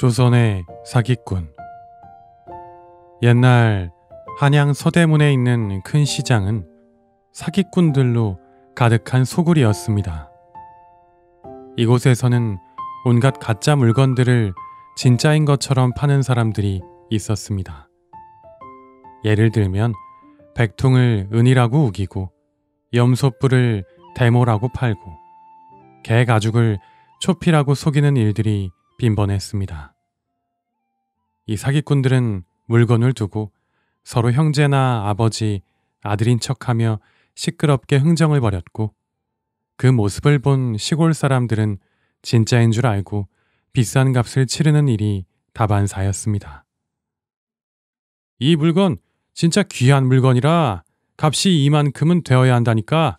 조선의 사기꾼 옛날 한양 서대문에 있는 큰 시장은 사기꾼들로 가득한 소굴이었습니다. 이곳에서는 온갖 가짜 물건들을 진짜인 것처럼 파는 사람들이 있었습니다. 예를 들면 백통을 은이라고 우기고 염소뿔을 대모라고 팔고 개 가죽을 초피라고 속이는 일들이 빈번했습니다. 이 사기꾼들은 물건을 두고 서로 형제나 아버지, 아들인 척하며 시끄럽게 흥정을 벌였고 그 모습을 본 시골 사람들은 진짜인 줄 알고 비싼 값을 치르는 일이 다반사였습니다. 이 물건 진짜 귀한 물건이라 값이 이만큼은 되어야 한다니까.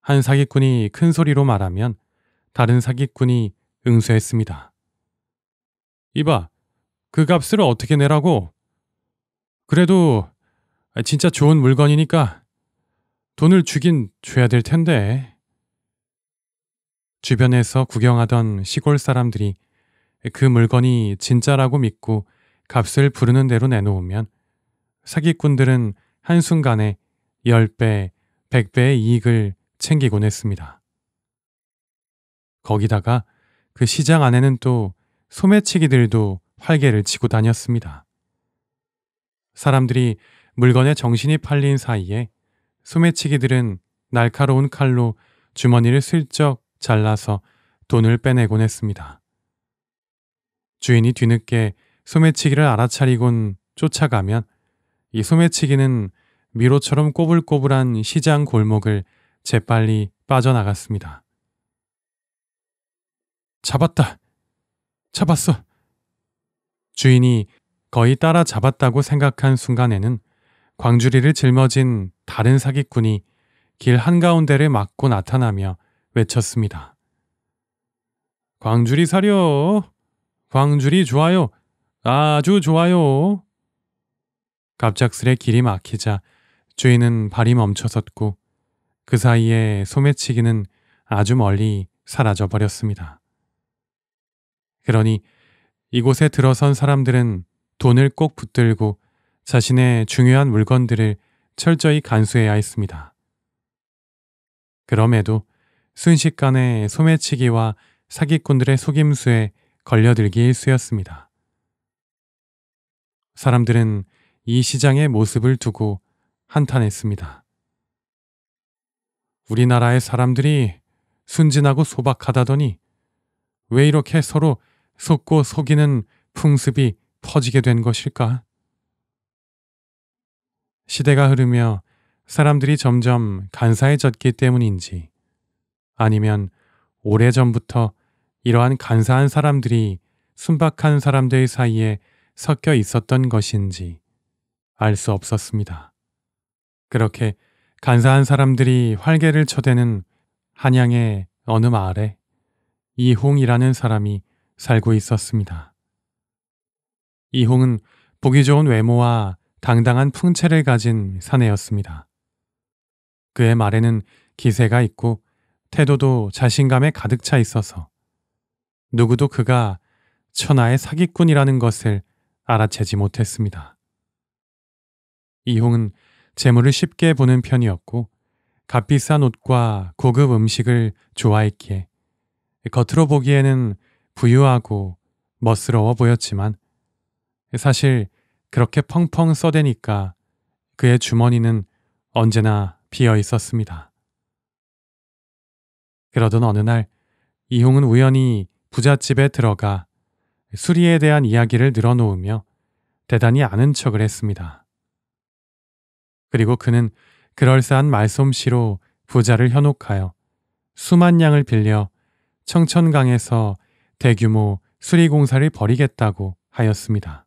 한 사기꾼이 큰 소리로 말하면 다른 사기꾼이 응수했습니다. 이봐, 그 값을 어떻게 내라고? 그래도 진짜 좋은 물건이니까 돈을 주긴 줘야 될 텐데. 주변에서 구경하던 시골 사람들이 그 물건이 진짜라고 믿고 값을 부르는 대로 내놓으면 사기꾼들은 한순간에 10배, 100배의 이익을 챙기곤 했습니다. 거기다가 그 시장 안에는 또 소매치기들도 활개를 치고 다녔습니다. 사람들이 물건에 정신이 팔린 사이에 소매치기들은 날카로운 칼로 주머니를 슬쩍 잘라서 돈을 빼내곤 했습니다. 주인이 뒤늦게 소매치기를 알아차리곤 쫓아가면 이 소매치기는 미로처럼 꼬불꼬불한 시장 골목을 재빨리 빠져나갔습니다. 잡았다. 잡았어. 주인이 거의 따라잡았다고 생각한 순간에는 광주리를 짊어진 다른 사기꾼이 길 한가운데를 막고 나타나며 외쳤습니다. 광주리 사려! 광주리 좋아요! 아주 좋아요! 갑작스레 길이 막히자 주인은 발이 멈춰섰고 그 사이에 소매치기는 아주 멀리 사라져버렸습니다. 그러니 이곳에 들어선 사람들은 돈을 꼭 붙들고 자신의 중요한 물건들을 철저히 간수해야 했습니다. 그럼에도 순식간에 소매치기와 사기꾼들의 속임수에 걸려들기 일쑤였습니다. 사람들은 이 시장의 모습을 두고 한탄했습니다. 우리나라의 사람들이 순진하고 소박하다더니 왜 이렇게 서로 속고 속이는 풍습이 퍼지게 된 것일까? 시대가 흐르며 사람들이 점점 간사해졌기 때문인지 아니면 오래전부터 이러한 간사한 사람들이 순박한 사람들 사이에 섞여 있었던 것인지 알 수 없었습니다. 그렇게 간사한 사람들이 활개를 쳐대는 한양의 어느 마을에 이홍이라는 사람이 살고 있었습니다. 이홍은 보기 좋은 외모와 당당한 풍채를 가진 사내였습니다. 그의 말에는 기세가 있고 태도도 자신감에 가득 차 있어서 누구도 그가 천하의 사기꾼이라는 것을 알아채지 못했습니다. 이홍은 재물을 쉽게 보는 편이었고 값비싼 옷과 고급 음식을 좋아했기에 겉으로 보기에는 부유하고 멋스러워 보였지만 사실 그렇게 펑펑 써대니까 그의 주머니는 언제나 비어 있었습니다. 그러던 어느 날 이홍은 우연히 부잣집에 들어가 수리에 대한 이야기를 늘어놓으며 대단히 아는 척을 했습니다. 그리고 그는 그럴싸한 말솜씨로 부자를 현혹하여 수만 양을 빌려 청천강에서 대규모 수리공사를 벌이겠다고 하였습니다.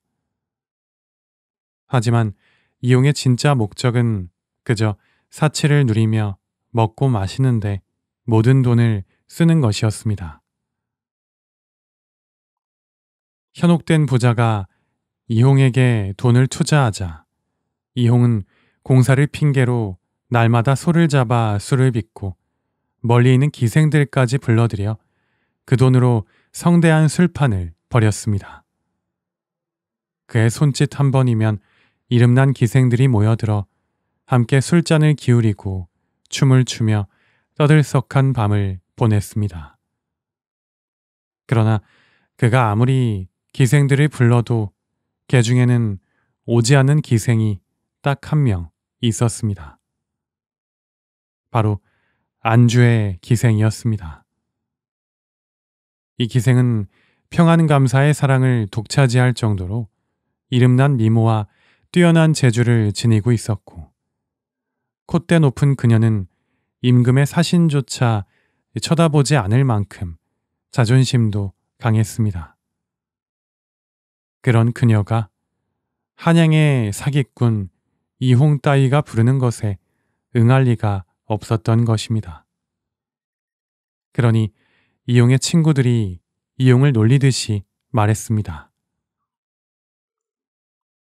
하지만 이용의 진짜 목적은 그저 사치를 누리며 먹고 마시는데 모든 돈을 쓰는 것이었습니다. 현혹된 부자가 이홍에게 돈을 투자하자 이홍은 공사를 핑계로 날마다 소를 잡아 술을 빚고 멀리 있는 기생들까지 불러들여 그 돈으로 성대한 술판을 벌였습니다. 그의 손짓 한 번이면 이름난 기생들이 모여들어 함께 술잔을 기울이고 춤을 추며 떠들썩한 밤을 보냈습니다. 그러나 그가 아무리 기생들을 불러도 개 중에는 오지 않은 기생이 딱 한 명 있었습니다. 바로 안주의 기생이었습니다. 이 기생은 평안감사의 사랑을 독차지할 정도로 이름난 미모와 뛰어난 재주를 지니고 있었고 콧대 높은 그녀는 임금의 사신조차 쳐다보지 않을 만큼 자존심도 강했습니다. 그런 그녀가 한양의 사기꾼 이홍 따위가 부르는 것에 응할 리가 없었던 것입니다. 그러니 이용의 친구들이 이용을 놀리듯이 말했습니다.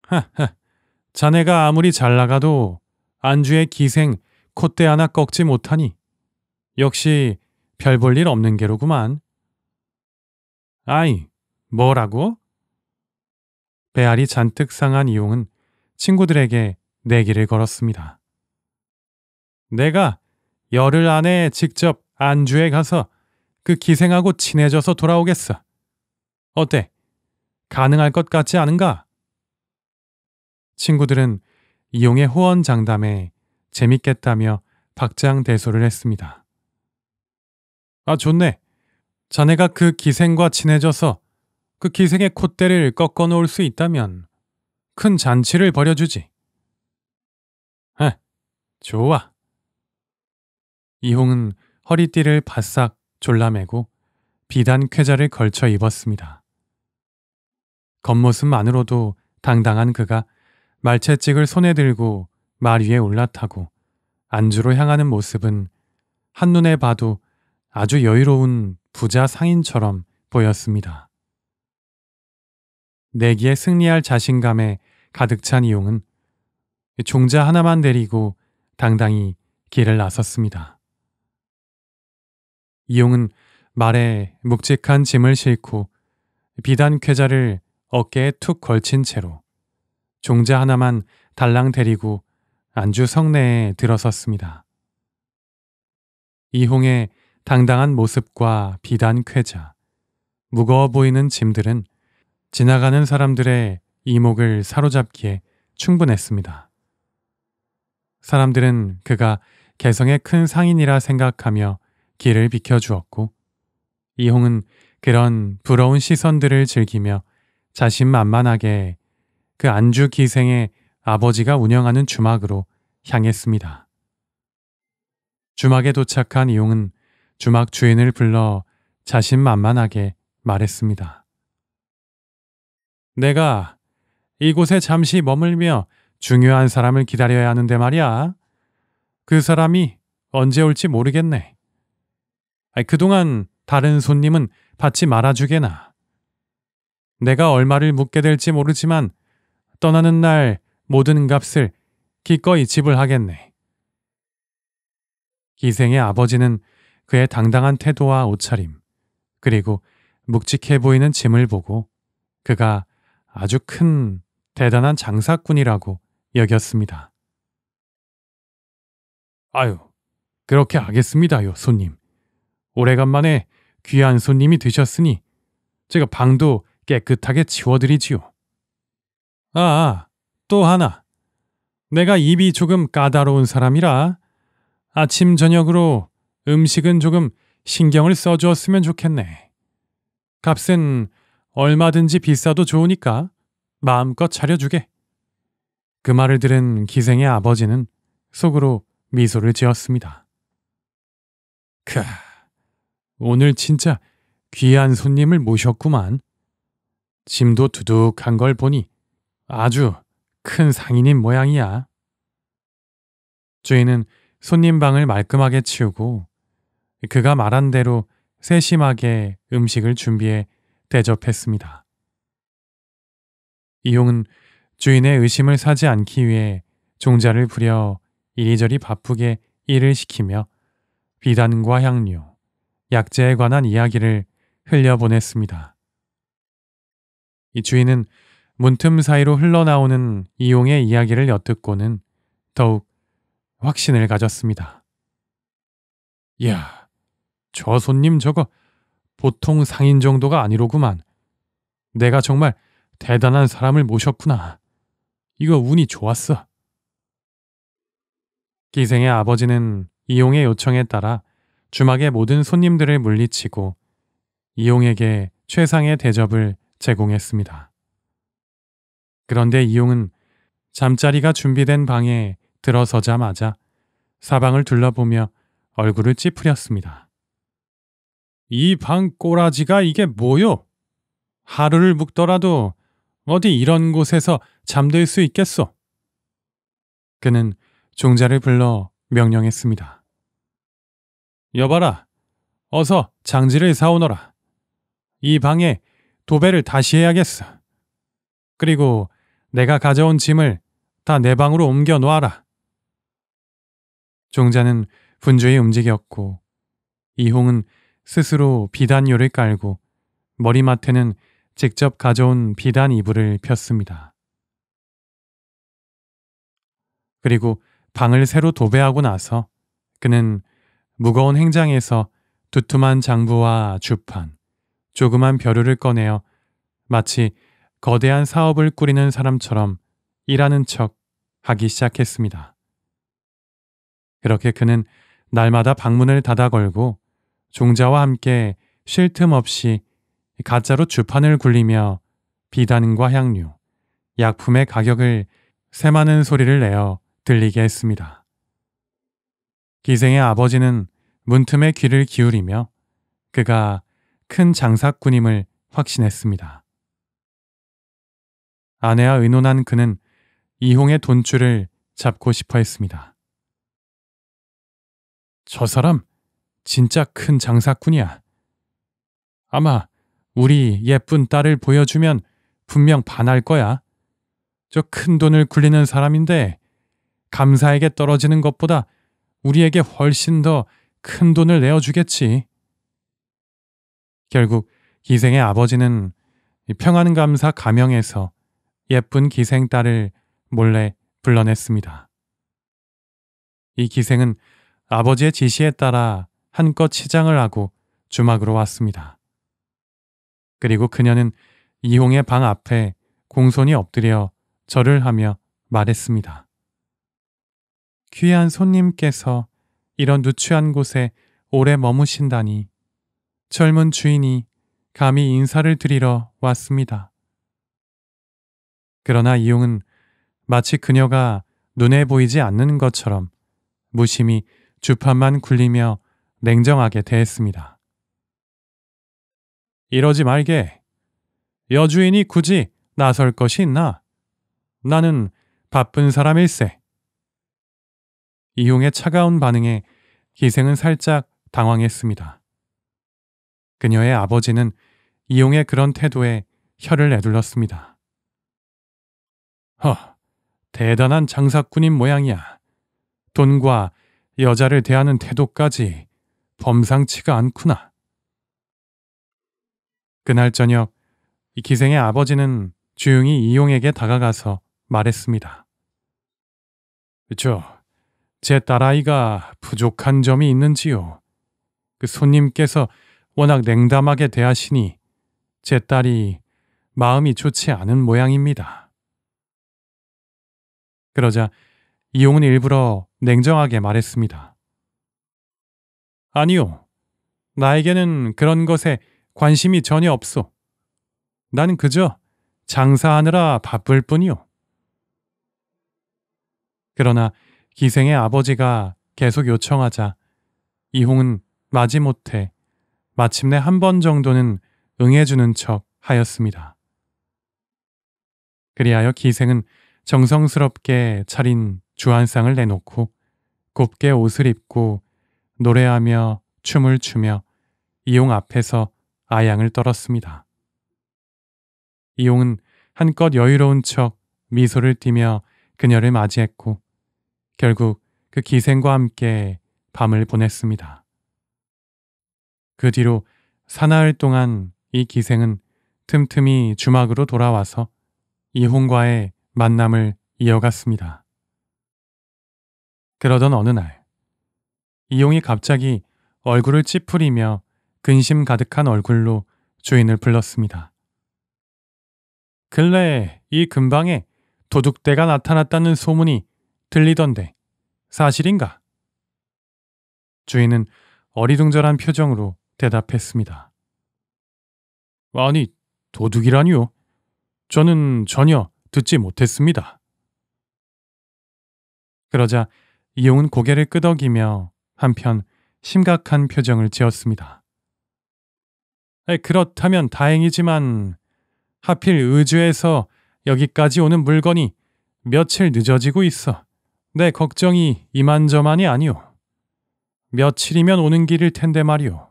하하, 자네가 아무리 잘 나가도 안주의 기생 콧대 하나 꺾지 못하니 역시 별 볼 일 없는 게로구만. 아이, 뭐라고? 배알이 잔뜩 상한 이용은 친구들에게 내기를 걸었습니다. 내가 열흘 안에 직접 안주에 가서 그 기생하고 친해져서 돌아오겠어. 어때? 가능할 것 같지 않은가? 친구들은 이용의 후원 장담에 재밌겠다며 박장대소를 했습니다. 아, 좋네. 자네가 그 기생과 친해져서 그 기생의 콧대를 꺾어 놓을 수 있다면 큰 잔치를 벌여주지. 아, 좋아. 이홍은 허리띠를 바싹 졸라매고 비단 쾌자를 걸쳐 입었습니다. 겉모습만으로도 당당한 그가 말채찍을 손에 들고 말 위에 올라타고 안주로 향하는 모습은 한눈에 봐도 아주 여유로운 부자 상인처럼 보였습니다. 내기에 승리할 자신감에 가득 찬 이용은 종자 하나만 데리고 당당히 길을 나섰습니다. 이용은 말에 묵직한 짐을 싣고 비단 쾌자를 어깨에 툭 걸친 채로 종자 하나만 달랑 데리고 안주 성내에 들어섰습니다. 이홍의 당당한 모습과 비단 쾌자, 무거워 보이는 짐들은 지나가는 사람들의 이목을 사로잡기에 충분했습니다. 사람들은 그가 개성의 큰 상인이라 생각하며 길을 비켜주었고 이홍은 그런 부러운 시선들을 즐기며 자신만만하게 그 안주 기생의 아버지가 운영하는 주막으로 향했습니다. 주막에 도착한 이홍은 주막 주인을 불러 자신만만하게 말했습니다. 내가 이곳에 잠시 머물며 중요한 사람을 기다려야 하는데 말이야. 그 사람이 언제 올지 모르겠네. 아니, 그동안 다른 손님은 받지 말아주게나. 내가 얼마를 묻게 될지 모르지만 떠나는 날 모든 값을 기꺼이 지불하겠네. 기생의 아버지는 그의 당당한 태도와 옷차림, 그리고 묵직해 보이는 짐을 보고 그가 아주 큰 대단한 장사꾼이라고 여겼습니다. 아유, 그렇게 하겠습니다요, 손님. 오래간만에 귀한 손님이 되셨으니 제가 방도 깨끗하게 치워드리지요. 아, 아, 또 하나. 내가 입이 조금 까다로운 사람이라 아침 저녁으로 음식은 조금 신경을 써주었으면 좋겠네. 값은 얼마든지 비싸도 좋으니까 마음껏 차려주게. 그 말을 들은 기생의 아버지는 속으로 미소를 지었습니다. 크. 오늘 진짜 귀한 손님을 모셨구만. 짐도 두둑한 걸 보니 아주 큰 상인인 모양이야. 주인은 손님 방을 말끔하게 치우고 그가 말한 대로 세심하게 음식을 준비해 대접했습니다. 이용은 주인의 의심을 사지 않기 위해 종자를 부려 이리저리 바쁘게 일을 시키며 비단과 향료, 약재에 관한 이야기를 흘려보냈습니다. 이 주인은 문틈 사이로 흘러나오는 이용의 이야기를 엿듣고는 더욱 확신을 가졌습니다. 이야, 저 손님 저거 보통 상인 정도가 아니로구만. 내가 정말 대단한 사람을 모셨구나. 이거 운이 좋았어. 기생의 아버지는 이용의 요청에 따라 주막의 모든 손님들을 물리치고 이용에게 최상의 대접을 제공했습니다. 그런데 이용은 잠자리가 준비된 방에 들어서자마자 사방을 둘러보며 얼굴을 찌푸렸습니다. 이 방 꼬라지가 이게 뭐요? 하루를 묵더라도 어디 이런 곳에서 잠들 수 있겠소? 그는 종자를 불러 명령했습니다. 여봐라. 어서 장지를 사오너라. 이 방에 도배를 다시 해야겠어. 그리고 내가 가져온 짐을 다 내 방으로 옮겨 놓아라. 종자는 분주히 움직였고 이홍은 스스로 비단요를 깔고 머리맡에는 직접 가져온 비단 이불을 폈습니다. 그리고 방을 새로 도배하고 나서 그는 무거운 행장에서 두툼한 장부와 주판, 조그만 벼루를 꺼내어 마치 거대한 사업을 꾸리는 사람처럼 일하는 척 하기 시작했습니다. 그렇게 그는 날마다 방문을 닫아 걸고 종자와 함께 쉴 틈 없이 가짜로 주판을 굴리며 비단과 향류 약품의 가격을 새많은 소리를 내어 들리게 했습니다. 기생의 아버지는 문틈에 귀를 기울이며 그가 큰 장사꾼임을 확신했습니다. 아내와 의논한 그는 이홍의 돈줄을 잡고 싶어 했습니다. 저 사람 진짜 큰 장사꾼이야. 아마 우리 예쁜 딸을 보여주면 분명 반할 거야. 저 큰 돈을 굴리는 사람인데 감사에게 떨어지는 것보다 우리에게 훨씬 더큰 돈을 내어주겠지. 결국 기생의 아버지는 평안감사 가명에서 예쁜 기생 딸을 몰래 불러냈습니다. 이 기생은 아버지의 지시에 따라 한껏 치장을 하고 주막으로 왔습니다. 그리고 그녀는 이홍의 방 앞에 공손히 엎드려 절을 하며 말했습니다. 귀한 손님께서 이런 누추한 곳에 오래 머무신다니. 젊은 주인이 감히 인사를 드리러 왔습니다. 그러나 이용은 마치 그녀가 눈에 보이지 않는 것처럼 무심히 주판만 굴리며 냉정하게 대했습니다. 이러지 말게. 여주인이 굳이 나설 것이 있나? 나는 바쁜 사람일세. 이용의 차가운 반응에 기생은 살짝 당황했습니다. 그녀의 아버지는 이용의 그런 태도에 혀를 내둘렀습니다. 허, 대단한 장사꾼인 모양이야. 돈과 여자를 대하는 태도까지 범상치가 않구나. 그날 저녁 기생의 아버지는 주용이 이용에게 다가가서 말했습니다. 저제 딸아이가 부족한 점이 있는지요. 그 손님께서 워낙 냉담하게 대하시니 제 딸이 마음이 좋지 않은 모양입니다. 그러자 이용은 일부러 냉정하게 말했습니다. 아니요. 나에게는 그런 것에 관심이 전혀 없소. 난 그저 장사하느라 바쁠 뿐이요. 그러나 기생의 아버지가 계속 요청하자 이홍은 마지못해 마침내 한 번 정도는 응해주는 척 하였습니다. 그리하여 기생은 정성스럽게 차린 주한상을 내놓고 곱게 옷을 입고 노래하며 춤을 추며 이홍 앞에서 아양을 떨었습니다. 이홍은 한껏 여유로운 척 미소를 띠며 그녀를 맞이했고 결국 그 기생과 함께 밤을 보냈습니다. 그 뒤로 사나흘 동안 이 기생은 틈틈이 주막으로 돌아와서 이홍과의 만남을 이어갔습니다. 그러던 어느 날, 이용이 갑자기 얼굴을 찌푸리며 근심 가득한 얼굴로 주인을 불렀습니다. 근래 이 근방에 도둑대가 나타났다는 소문이 들리던데 사실인가? 주인은 어리둥절한 표정으로 대답했습니다. 아니, 도둑이라니요? 저는 전혀 듣지 못했습니다. 그러자 이용은 고개를 끄덕이며 한편 심각한 표정을 지었습니다. 그렇다면 다행이지만 하필 의주에서 여기까지 오는 물건이 며칠 늦어지고 있어. 내 걱정이 이만저만이 아니오. 며칠이면 오는 길일 텐데 말이오.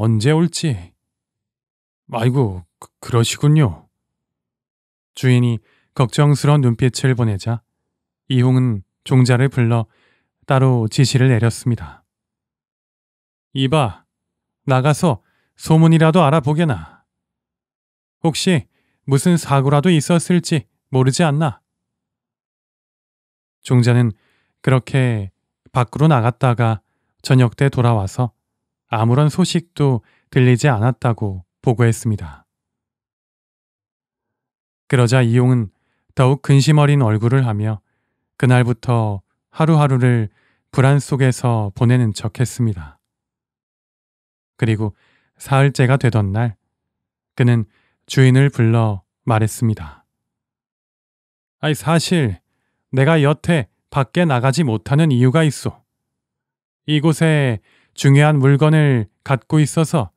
언제 올지. 아이고, 그, 러시군요 주인이 걱정스러운 눈빛을 보내자 이홍은 종자를 불러 따로 지시를 내렸습니다. 이봐, 나가서 소문이라도 알아보게나. 혹시 무슨 사고라도 있었을지 모르지 않나? 종자는 그렇게 밖으로 나갔다가 저녁 때 돌아와서 아무런 소식도 들리지 않았다고 보고했습니다. 그러자 이용은 더욱 근심 어린 얼굴을 하며 그날부터 하루하루를 불안 속에서 보내는 척 했습니다. 그리고 사흘째가 되던 날, 그는 주인을 불러 말했습니다. 아이, 사실, 내가 여태 밖에 나가지 못하는 이유가 있어. 이곳에 중요한 물건을 갖고 있어서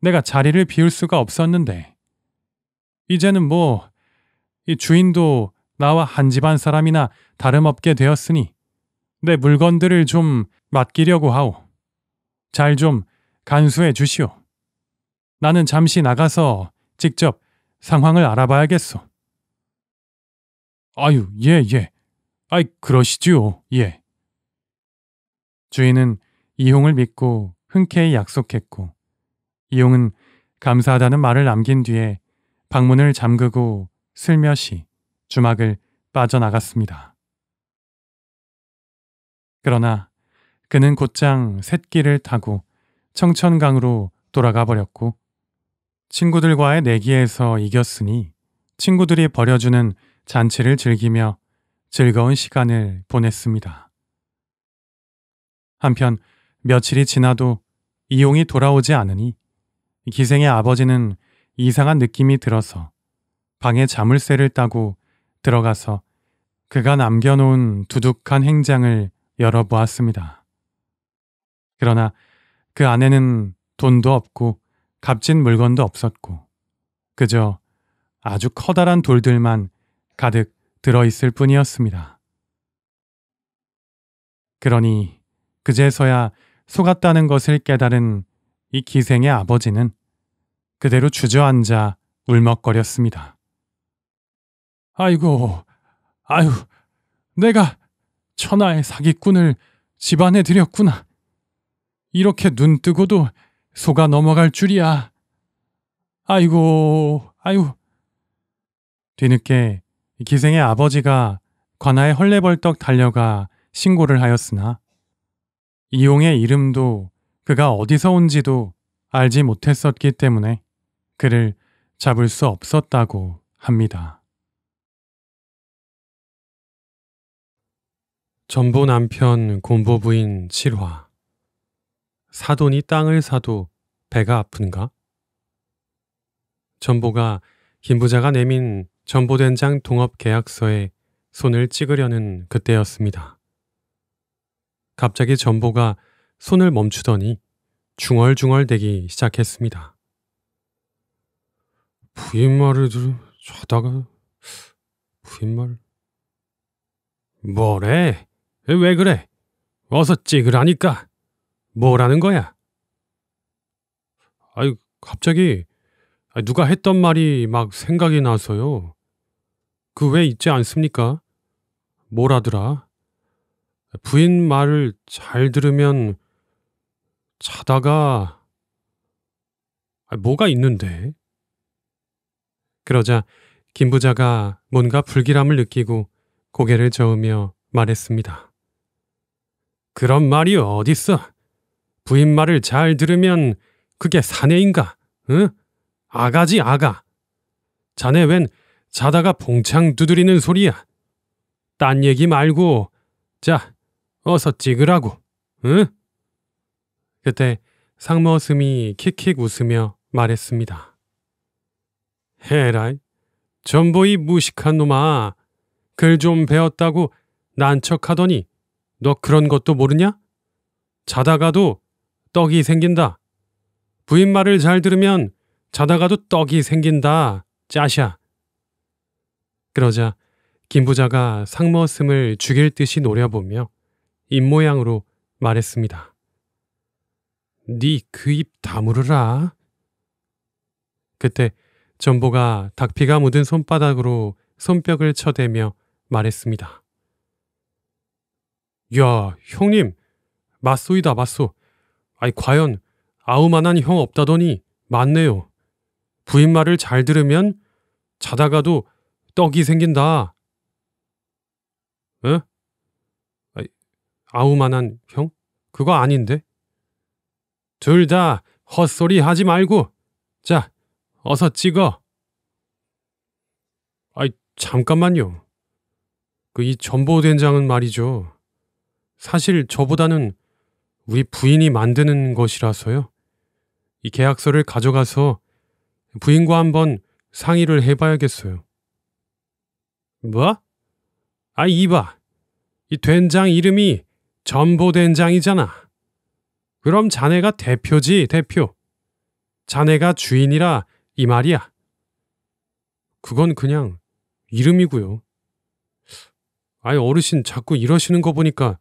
내가 자리를 비울 수가 없었는데. 이제는 뭐, 이 주인도 나와 한 집안 사람이나 다름없게 되었으니 내 물건들을 좀 맡기려고 하오. 잘 좀 간수해 주시오. 나는 잠시 나가서 직접 상황을 알아봐야겠소. 아유, 예, 예. 아이, 그러시지요. 예. 주인은 이용을 믿고 흔쾌히 약속했고 이용은 감사하다는 말을 남긴 뒤에 방문을 잠그고 슬며시 주막을 빠져나갔습니다. 그러나 그는 곧장 샛길을 타고 청천강으로 돌아가 버렸고 친구들과의 내기에서 이겼으니 친구들이 벌여주는 잔치를 즐기며 즐거운 시간을 보냈습니다. 한편 며칠이 지나도 이용이 돌아오지 않으니 기생의 아버지는 이상한 느낌이 들어서 방에 자물쇠를 따고 들어가서 그가 남겨놓은 두둑한 행장을 열어보았습니다. 그러나 그 안에는 돈도 없고 값진 물건도 없었고 그저 아주 커다란 돌들만 가득 들어있을 뿐이었습니다. 그러니 그제서야 속았다는 것을 깨달은 이 기생의 아버지는 그대로 주저앉아 울먹거렸습니다. 아이고, 아유, 내가 천하의 사기꾼을 집안에 들였구나. 이렇게 눈 뜨고도 속아 넘어갈 줄이야. 아이고, 아유. 뒤늦게 기생의 아버지가 관아의 헐레벌떡 달려가 신고를 하였으나 이용의 이름도 그가 어디서 온지도 알지 못했었기 때문에 그를 잡을 수 없었다고 합니다. 전부 남편 곰보 부인 7화 사돈이 땅을 사도 배가 아픈가? 전보가 김부자가 내민 전보된장 동업 계약서에 손을 찍으려는 그때였습니다. 갑자기 전보가 손을 멈추더니 중얼중얼대기 시작했습니다. 부인 말을 들 자다가 부인 말 뭐래? 왜 그래? 어서 찍으라니까 뭐라는 거야? 아유 갑자기 누가 했던 말이 막 생각이 나서요. 그왜 있지 않습니까? 뭐라더라? 부인 말을 잘 들으면 자다가 뭐가 있는데? 그러자 김 부자가 뭔가 불길함을 느끼고 고개를 저으며 말했습니다. 그런 말이 어딨어? 부인 말을 잘 들으면 그게 사내인가? 응? 아가지 아가. 자네 웬 자다가 봉창 두드리는 소리야. 딴 얘기 말고 자 어서 찍으라고. 응? 그때 상머슴이 킥킥 웃으며 말했습니다. 헤라이 전보이 무식한 놈아 글 좀 배웠다고 난척하더니 너 그런 것도 모르냐? 자다가도 떡이 생긴다. 부인 말을 잘 들으면 자다가도 떡이 생긴다. 짜샤. 그러자 김 부자가 상머슴을 죽일 듯이 노려보며 입모양으로 말했습니다. 네 그입 다물으라. 그때 전보가 닭피가 묻은 손바닥으로 손뼉을 쳐대며 말했습니다. 야, 형님, 맞소이다, 맞소. 아이, 과연 아우만한 형 없다더니 맞네요. 부인 말을 잘 들으면 자다가도 떡이 생긴다. 에? 아우만한 형? 그거 아닌데? 둘 다 헛소리 하지 말고 자, 어서 찍어. 아이, 잠깐만요. 그 이 전보된장은 말이죠. 사실 저보다는 우리 부인이 만드는 것이라서요. 이 계약서를 가져가서 부인과 한번 상의를 해봐야겠어요. 뭐? 아, 이봐. 이 된장 이름이 전보된장이잖아. 그럼 자네가 대표지, 대표. 자네가 주인이라 이 말이야. 그건 그냥 이름이고요. 아이 어르신 자꾸 이러시는 거 보니까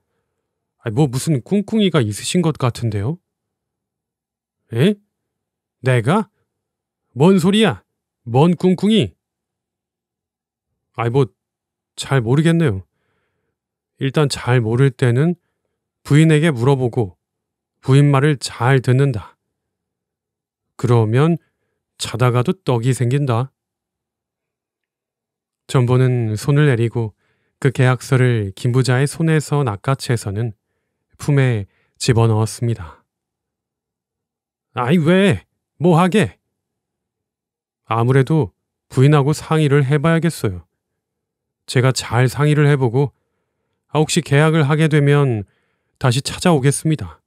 아이 뭐 무슨 꿍꿍이가 있으신 것 같은데요? 에? 내가? 뭔 소리야? 뭔 꿍꿍이? 아이 뭐 잘 모르겠네요. 일단 잘 모를 때는 부인에게 물어보고 부인 말을 잘 듣는다. 그러면 자다가도 떡이 생긴다. 전보는 손을 내리고 그 계약서를 김부자의 손에서 낚아채서는 품에 집어넣었습니다. 아이 왜? 뭐 하게? 아무래도 부인하고 상의를 해봐야겠어요. 제가 잘 상의를 해보고 아 혹시 계약을 하게 되면 다시 찾아오겠습니다.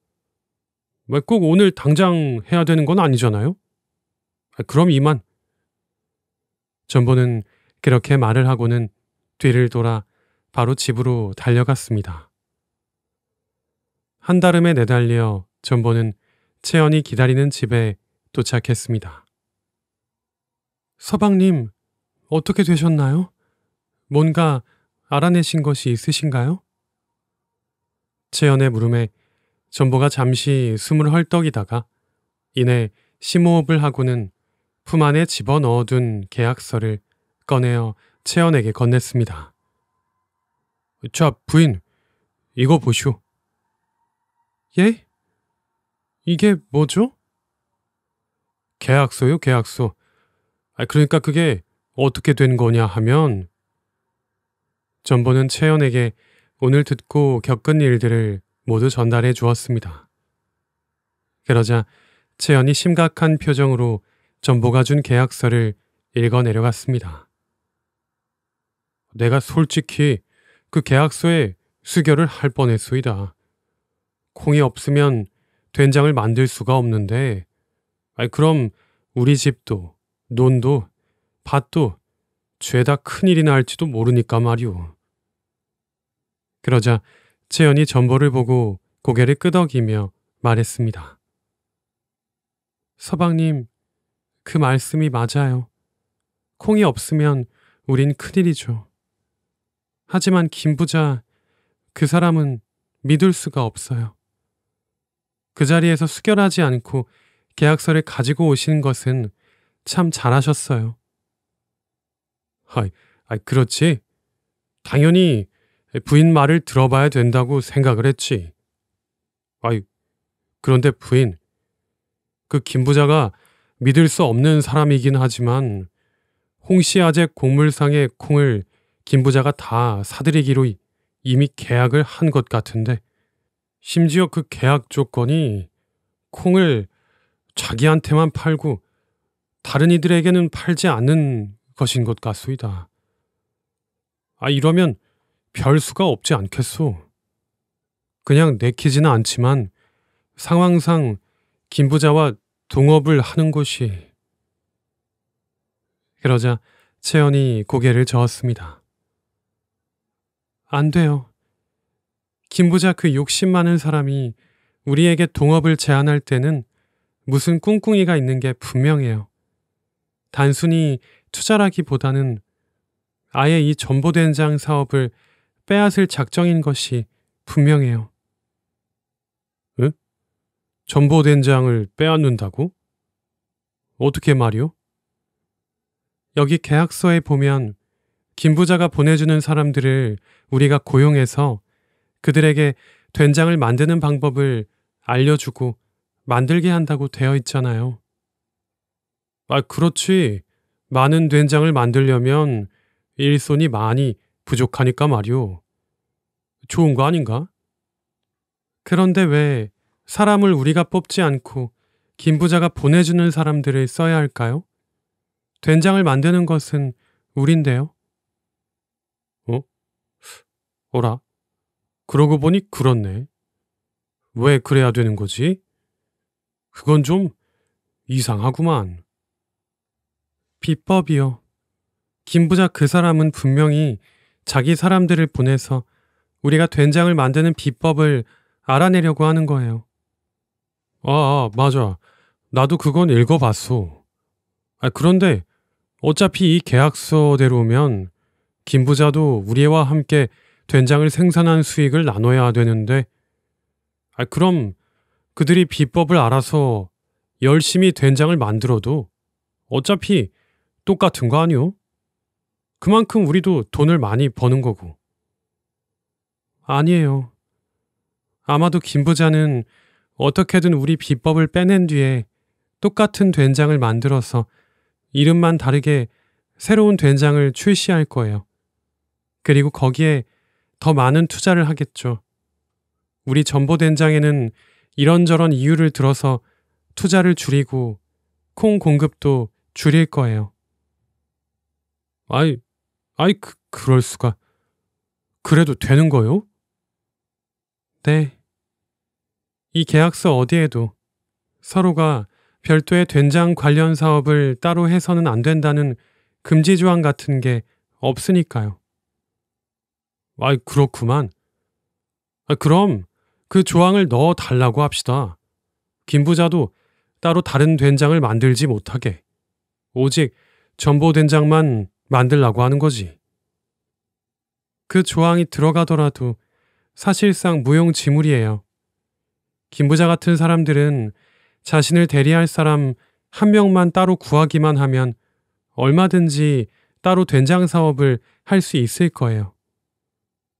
왜꼭 뭐 오늘 당장 해야 되는 건 아니잖아요? 아, 그럼 이만. 전보는 그렇게 말을 하고는 뒤를 돌아 바로 집으로 달려갔습니다. 한달음에 내달려 전보는 채연이 기다리는 집에 도착했습니다. 서방님, 어떻게 되셨나요? 뭔가 알아내신 것이 있으신가요? 채연의 물음에 전보가 잠시 숨을 헐떡이다가 이내 심호흡을 하고는 품 안에 집어넣어둔 계약서를 꺼내어 채연에게 건넸습니다. 자, 부인, 이거 보쇼 예? 이게 뭐죠? 계약서요, 계약서. 아, 그러니까 그게 어떻게 된 거냐 하면 전보는 채연에게 오늘 듣고 겪은 일들을 모두 전달해 주었습니다. 그러자 채연이 심각한 표정으로 전보가 준 계약서를 읽어 내려갔습니다. 내가 솔직히 그 계약서에 수결을 할 뻔했소이다. 콩이 없으면 된장을 만들 수가 없는데, 아이 그럼 우리 집도 논도 밭도 죄다 큰일이 날지도 모르니까 말이오. 그러자 채연이 전보를 보고 고개를 끄덕이며 말했습니다. 서방님, 그 말씀이 맞아요. 콩이 없으면 우린 큰일이죠. 하지만 김부자, 그 사람은 믿을 수가 없어요. 그 자리에서 수결하지 않고 계약서를 가지고 오신 것은 참 잘하셨어요. 아이, 아이, 그렇지. 당연히 부인 말을 들어봐야 된다고 생각을 했지. 아유, 그런데 부인, 그 김부자가 믿을 수 없는 사람이긴 하지만 홍씨 아재 곡물상의 콩을 김부자가 다 사들이기로 이미 계약을 한 것 같은데 심지어 그 계약 조건이 콩을 자기한테만 팔고 다른 이들에게는 팔지 않는 것인 것 같소이다. 아 이러면 별 수가 없지 않겠소. 그냥 내키지는 않지만 상황상 김 부자와 동업을 하는 곳이 그러자 채연이 고개를 저었습니다. 안 돼요. 김 부자 그 욕심 많은 사람이 우리에게 동업을 제안할 때는 무슨 꿍꿍이가 있는 게 분명해요. 단순히 투자라기보다는 아예 이 전보된장 사업을 빼앗을 작정인 것이 분명해요. 응? 전보된장을 빼앗는다고? 어떻게 말이오 여기 계약서에 보면 김 부자가 보내주는 사람들을 우리가 고용해서 그들에게 된장을 만드는 방법을 알려주고 만들게 한다고 되어 있잖아요. 아, 그렇지. 많은 된장을 만들려면 일손이 많이 부족하니까 말이오. 좋은 거 아닌가? 그런데 왜 사람을 우리가 뽑지 않고 김 부자가 보내주는 사람들을 써야 할까요? 된장을 만드는 것은 우린데요. 어? 어라? 그러고 보니 그렇네. 왜 그래야 되는 거지? 그건 좀 이상하구만. 비법이요. 김 부자 그 사람은 분명히 자기 사람들을 보내서 우리가 된장을 만드는 비법을 알아내려고 하는 거예요. 아, 아 맞아. 나도 그건 읽어봤어. 아, 그런데 어차피 이 계약서대로면 김 부자도 우리와 함께 된장을 생산한 수익을 나눠야 되는데, 아, 그럼 그들이 비법을 알아서 열심히 된장을 만들어도 어차피 똑같은 거 아니오? 그만큼 우리도 돈을 많이 버는 거고. 아니에요. 아마도 김 부자는 어떻게든 우리 비법을 빼낸 뒤에 똑같은 된장을 만들어서 이름만 다르게 새로운 된장을 출시할 거예요. 그리고 거기에 더 많은 투자를 하겠죠. 우리 전보 된장에는 이런저런 이유를 들어서 투자를 줄이고 콩 공급도 줄일 거예요. 아이, 아이 그, 그럴 수가. 그래도 되는 거요? 네. 이 계약서 어디에도 서로가 별도의 된장 관련 사업을 따로 해서는 안 된다는 금지 조항 같은 게 없으니까요. 아이 그렇구만. 아, 그럼 그 조항을 넣어 달라고 합시다. 김 부자도 따로 다른 된장을 만들지 못하게 오직 전보 된장만 만들라고 하는 거지. 그 조항이 들어가더라도 사실상 무용지물이에요. 김부자 같은 사람들은 자신을 대리할 사람 한 명만 따로 구하기만 하면 얼마든지 따로 된장 사업을 할 수 있을 거예요.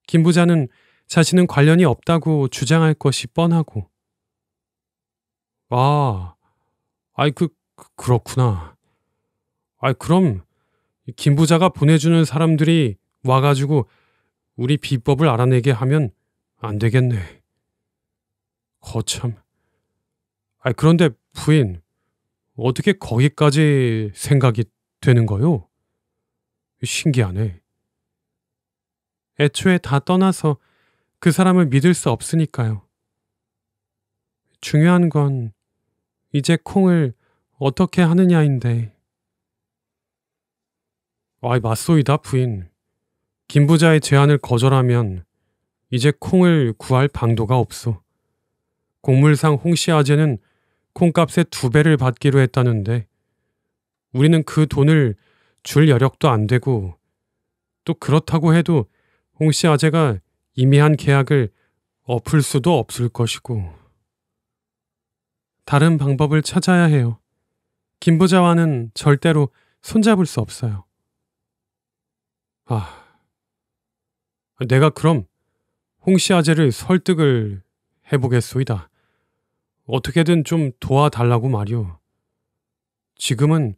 김부자는 자신은 관련이 없다고 주장할 것이 뻔하고. 아, 아이, 그, 그 그렇구나. 아이, 그럼 김 부자가 보내주는 사람들이 와가지고 우리 비법을 알아내게 하면 안 되겠네. 거참. 아, 그런데 부인, 어떻게 거기까지 생각이 되는 거요? 신기하네. 애초에 다 떠나서 그 사람을 믿을 수 없으니까요. 중요한 건 이제 콩을 어떻게 하느냐인데. 아이 맞소이다 부인. 김 부자의 제안을 거절하면 이제 콩을 구할 방도가 없소. 곡물상 홍씨 아재는 콩값의 두 배를 받기로 했다는데 우리는 그 돈을 줄 여력도 안 되고 또 그렇다고 해도 홍씨 아재가 임의한 계약을 엎을 수도 없을 것이고 다른 방법을 찾아야 해요. 김 부자와는 절대로 손잡을 수 없어요. 아, 내가 그럼 홍씨 아재를 설득을 해보겠소이다. 어떻게든 좀 도와달라고 말이오. 지금은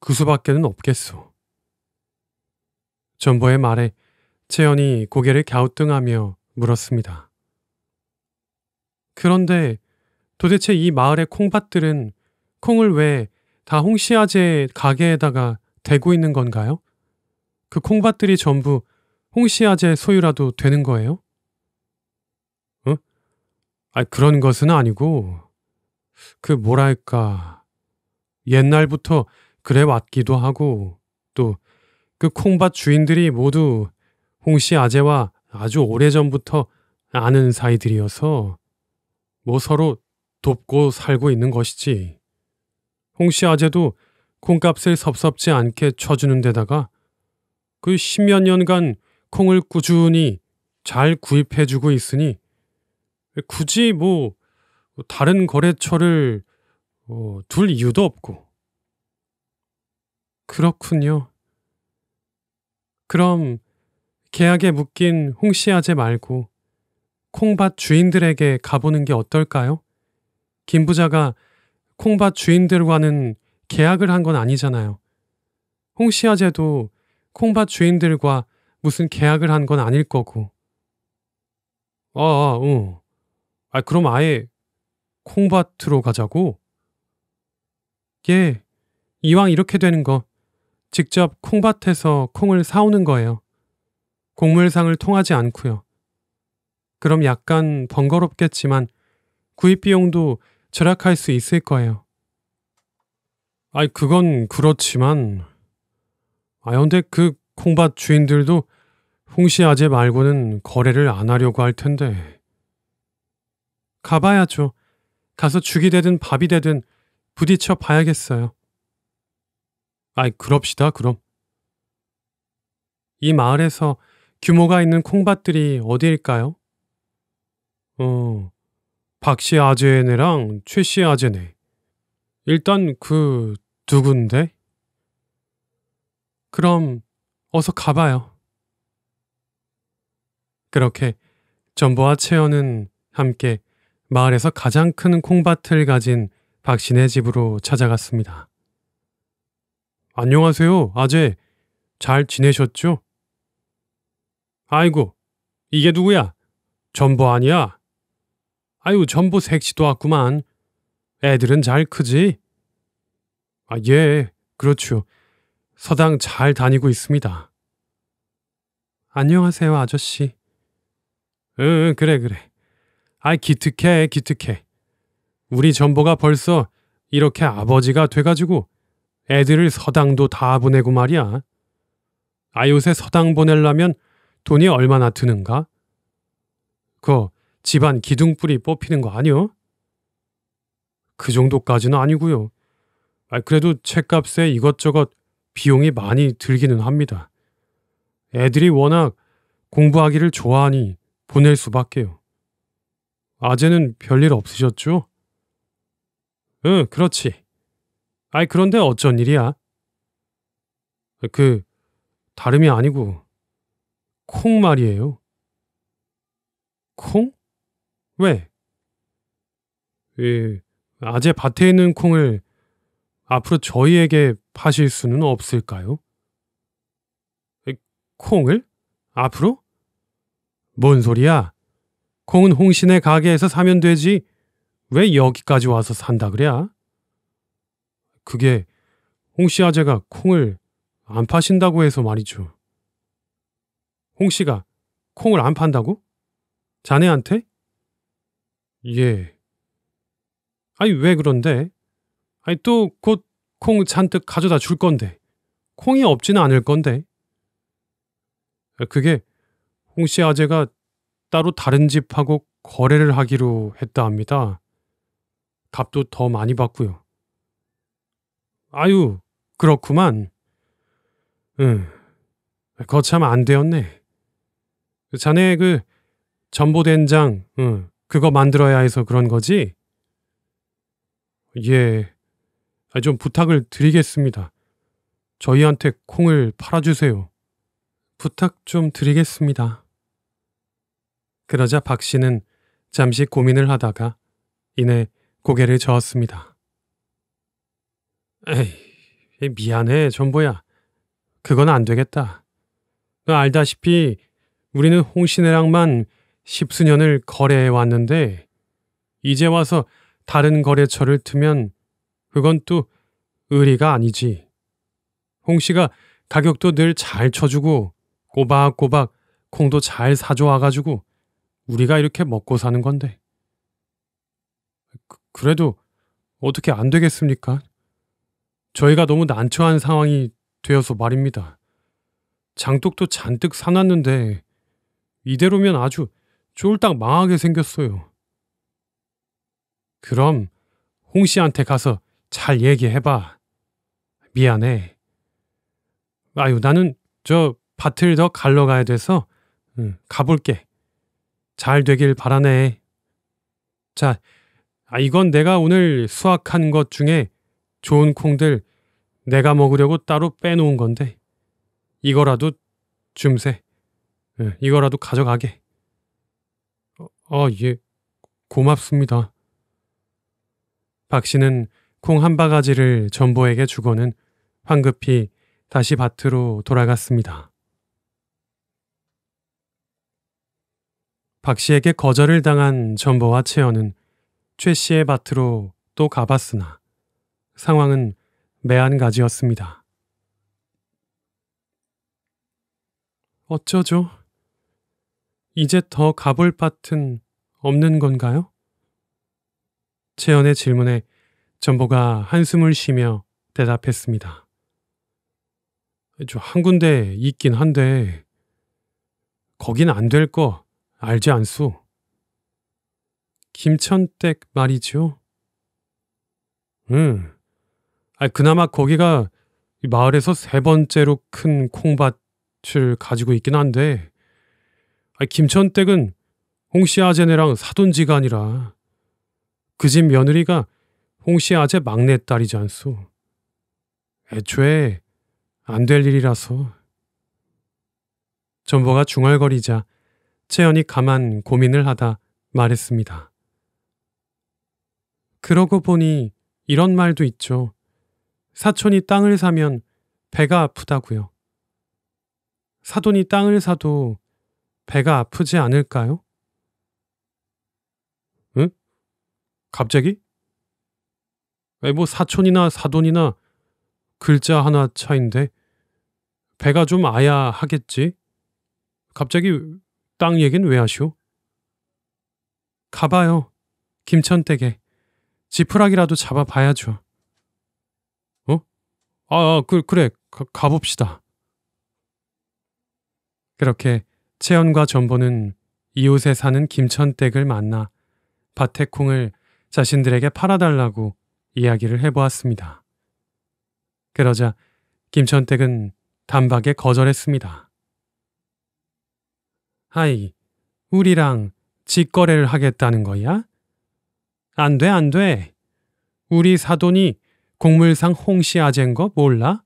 그 수밖에는 없겠소. 전보의 말에 채연이 고개를 갸우뚱하며 물었습니다. 그런데 도대체 이 마을의 콩밭들은 콩을 왜 다홍시 아재 가게에다가 대고 있는 건가요? 그 콩밭들이 전부 홍시 아재 소유라도 되는 거예요? 응? 어? 아 그런 것은 아니고 그 뭐랄까 옛날부터 그래 왔기도 하고 또 그 콩밭 주인들이 모두 홍시 아재와 아주 오래전부터 아는 사이들이어서 뭐 서로 돕고 살고 있는 것이지. 홍시 아재도 콩값을 섭섭지 않게 쳐주는 데다가 그 십몇 년간 콩을 꾸준히 잘 구입해주고 있으니 굳이 뭐 다른 거래처를 어, 둘 이유도 없고 그렇군요. 그럼 계약에 묶인 홍씨아재 말고 콩밭 주인들에게 가보는 게 어떨까요? 김 부자가 콩밭 주인들과는 계약을 한 건 아니잖아요. 홍씨아재도 콩밭 주인들과 무슨 계약을 한 건 아닐 거고. 아, 아, 응. 아, 그럼 아예 콩밭으로 가자고? 예, 이왕 이렇게 되는 거 직접 콩밭에서 콩을 사오는 거예요. 곡물상을 통하지 않고요. 그럼 약간 번거롭겠지만 구입 비용도 절약할 수 있을 거예요. 아이 그건 그렇지만 아 근데 그 콩밭 주인들도 홍시 아재 말고는 거래를 안 하려고 할 텐데. 가봐야죠. 가서 죽이 되든 밥이 되든 부딪혀 봐야겠어요. 아이, 그럽시다, 그럼. 이 마을에서 규모가 있는 콩밭들이 어디일까요? 어, 박씨 아재네랑 최씨 아재네. 일단 그 두 군데? 그럼 어서 가봐요. 그렇게 전보와 채연은 함께 마을에서 가장 큰 콩밭을 가진 박신의 집으로 찾아갔습니다. 안녕하세요, 아재. 잘 지내셨죠? 아이고, 이게 누구야? 전보 아니야? 아유, 전보 색시도 왔구만. 애들은 잘 크지? 아, 예, 그렇죠. 서당 잘 다니고 있습니다. 안녕하세요, 아저씨. 응, 그래, 그래. 아이, 기특해, 기특해. 우리 전보가 벌써 이렇게 아버지가 돼가지고 애들을 서당도 다 보내고 말이야. 아, 요새 서당 보내려면 돈이 얼마나 드는가? 그거 집안 기둥뿌리 뽑히는 거 아니요? 그 정도까지는 아니고요. 아, 그래도 책값에 이것저것 비용이 많이 들기는 합니다. 애들이 워낙 공부하기를 좋아하니 보낼 수밖에요. 아재는 별일 없으셨죠? 응, 그렇지. 아이, 그런데 어쩐 일이야? 그, 다름이 아니고, 콩 말이에요. 콩? 왜? 예, 아재 밭에 있는 콩을 앞으로 저희에게 파실 수는 없을까요? 콩을? 앞으로? 뭔 소리야? 콩은 홍신의 가게에서 사면 되지. 왜 여기까지 와서 산다 그래 그게 홍씨 아재가 콩을 안 파신다고 해서 말이죠. 홍씨가 콩을 안 판다고? 자네한테? 예. 아니 왜 그런데? 아니 또 곧 콩 잔뜩 가져다 줄 건데 콩이 없지는 않을 건데 그게 홍씨 아재가 따로 다른 집하고 거래를 하기로 했다 합니다. 값도 더 많이 받고요. 아유 그렇구만. 응 거참 안 되었네. 그 자네 그 전보된장 응 그거 만들어야 해서 그런 거지? 예, 아, 좀 부탁을 드리겠습니다. 저희한테 콩을 팔아주세요. 부탁 좀 드리겠습니다. 그러자 박 씨는 잠시 고민을 하다가 이내 고개를 저었습니다. 에이, 미안해, 전보야. 그건 안 되겠다. 알다시피 우리는 홍신혜랑만 십수년을 거래해 왔는데 이제 와서 다른 거래처를 트면 그건 또 의리가 아니지. 홍 씨가 가격도 늘 잘 쳐주고 꼬박꼬박 콩도 잘 사줘와가지고 우리가 이렇게 먹고 사는 건데. 그, 래도 어떻게 안 되겠습니까? 저희가 너무 난처한 상황이 되어서 말입니다. 장독도 잔뜩 사놨는데 이대로면 아주 쫄딱 망하게 생겼어요. 그럼 홍 씨한테 가서 잘 얘기해봐. 미안해. 아유, 나는 저 밭을 더 갈러 가야 돼서 응, 가볼게. 잘 되길 바라네. 자, 아, 이건 내가 오늘 수확한 것 중에 좋은 콩들 내가 먹으려고 따로 빼놓은 건데 이거라도 줌세. 응, 이거라도 가져가게. 어, 어, 예. 고맙습니다. 박 씨는 콩한 바가지를 전보에게 주고는 황급히 다시 밭으로 돌아갔습니다. 박 씨에게 거절을 당한 전보와 채연은 최 씨의 밭으로 또 가봤으나 상황은 매한가지였습니다. 어쩌죠? 이제 더 가볼 밭은 없는 건가요? 채연의 질문에 전보가 한숨을 쉬며 대답했습니다. 저한 군데 있긴 한데 거긴 안될 거 알지 않소 김천댁 말이죠? 응. 아 그나마 거기가 마을에서 세 번째로 큰 콩밭을 가지고 있긴 한데 김천댁은 홍씨 아제네랑 사돈 지간이라 그 집 며느리가 홍씨 아재 막내딸이지 않소. 애초에 안 될 일이라서. 전보가 중얼거리자 채연이 가만 고민을 하다 말했습니다. 그러고 보니 이런 말도 있죠. 사촌이 땅을 사면 배가 아프다고요. 사돈이 땅을 사도 배가 아프지 않을까요? 응? 갑자기? 뭐 사촌이나 사돈이나 글자 하나 차인데 배가 좀 아야 하겠지? 갑자기 땅 얘긴 왜 하시오? 가봐요. 김천댁에. 지푸라기라도 잡아봐야죠. 어? 아, 아 그, 그래. 가, 가봅시다. 그렇게 채연과 전보는 이웃에 사는 김천댁을 만나 밭에 콩을 자신들에게 팔아달라고 이야기를 해보았습니다. 그러자 김천택은 단박에 거절했습니다. 하이, 우리랑 직거래를 하겠다는 거야? 안 돼, 안 돼. 우리 사돈이 곡물상 홍씨 아젠 거 몰라?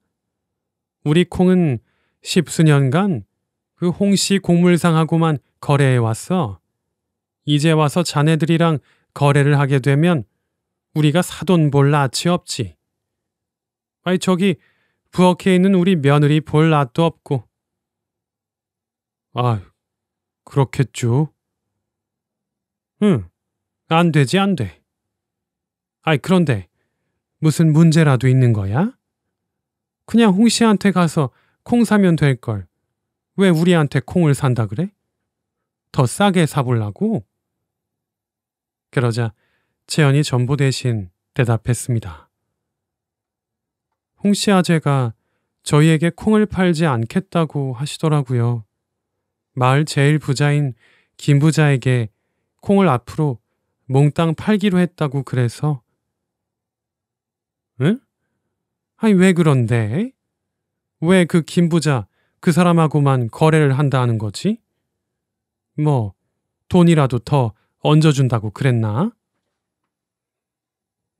우리 콩은 십수년간 그 홍씨 곡물상하고만 거래해왔어. 이제 와서 자네들이랑 거래를 하게 되면 우리가 사돈 볼 낯이 없지. 아이 저기 부엌에 있는 우리 며느리 볼 낯도 없고. 아, 그렇겠죠. 응, 안 되지 안 돼. 아이 그런데 무슨 문제라도 있는 거야? 그냥 홍 씨한테 가서 콩 사면 될 걸. 왜 우리한테 콩을 산다 그래? 더 싸게 사보려고? 그러자 채연이 전부 대신 대답했습니다. 홍씨 아재가 저희에게 콩을 팔지 않겠다고 하시더라고요. 마을 제일 부자인 김 부자에게 콩을 앞으로 몽땅 팔기로 했다고 그래서 응? 아니 왜 그런데? 왜 그 김 부자 그 사람하고만 거래를 한다는 거지? 뭐 돈이라도 더 얹어준다고 그랬나?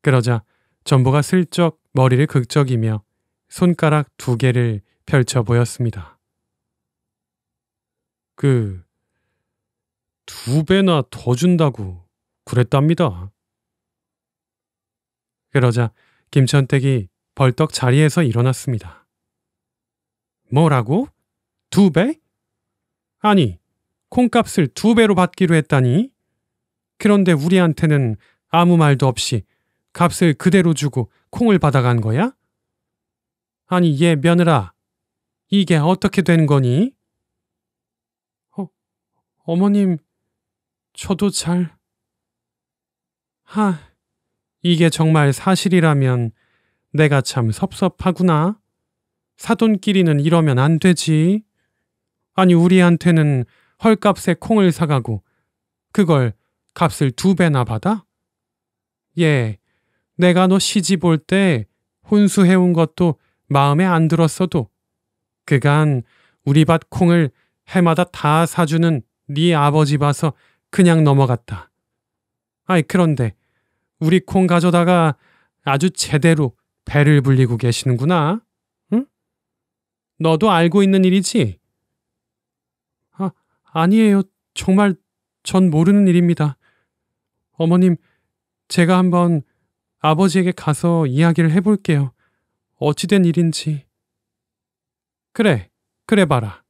그러자 전부가 슬쩍 머리를 극적이며 손가락 두 개를 펼쳐 보였습니다. 그, 두 배나 더 준다고 그랬답니다. 그러자 김천택이 벌떡 자리에서 일어났습니다. 뭐라고? 두 배? 아니, 콩값을 두 배로 받기로 했다니? 그런데 우리한테는 아무 말도 없이 값을 그대로 주고 콩을 받아간 거야? 아니 얘 며느라 이게 어떻게 된 거니? 어, 어머님 저도 잘... 하... 이게 정말 사실이라면 내가 참 섭섭하구나. 사돈끼리는 이러면 안 되지. 아니 우리한테는 헐값에 콩을 사가고 그걸 값을 두 배나 받아? 예, 내가 너 시집 올 때 혼수해온 것도 마음에 안 들었어도 그간 우리 밭 콩을 해마다 다 사주는 네 아버지 봐서 그냥 넘어갔다. 아이 그런데 우리 콩 가져다가 아주 제대로 배를 불리고 계시는구나. 응? 너도 알고 있는 일이지? 아, 아니에요. 정말 전 모르는 일입니다. 어머님, 제가 한번 아버지에게 가서 이야기를 해볼게요. 어찌된 일인지. 그래, 그래 봐라.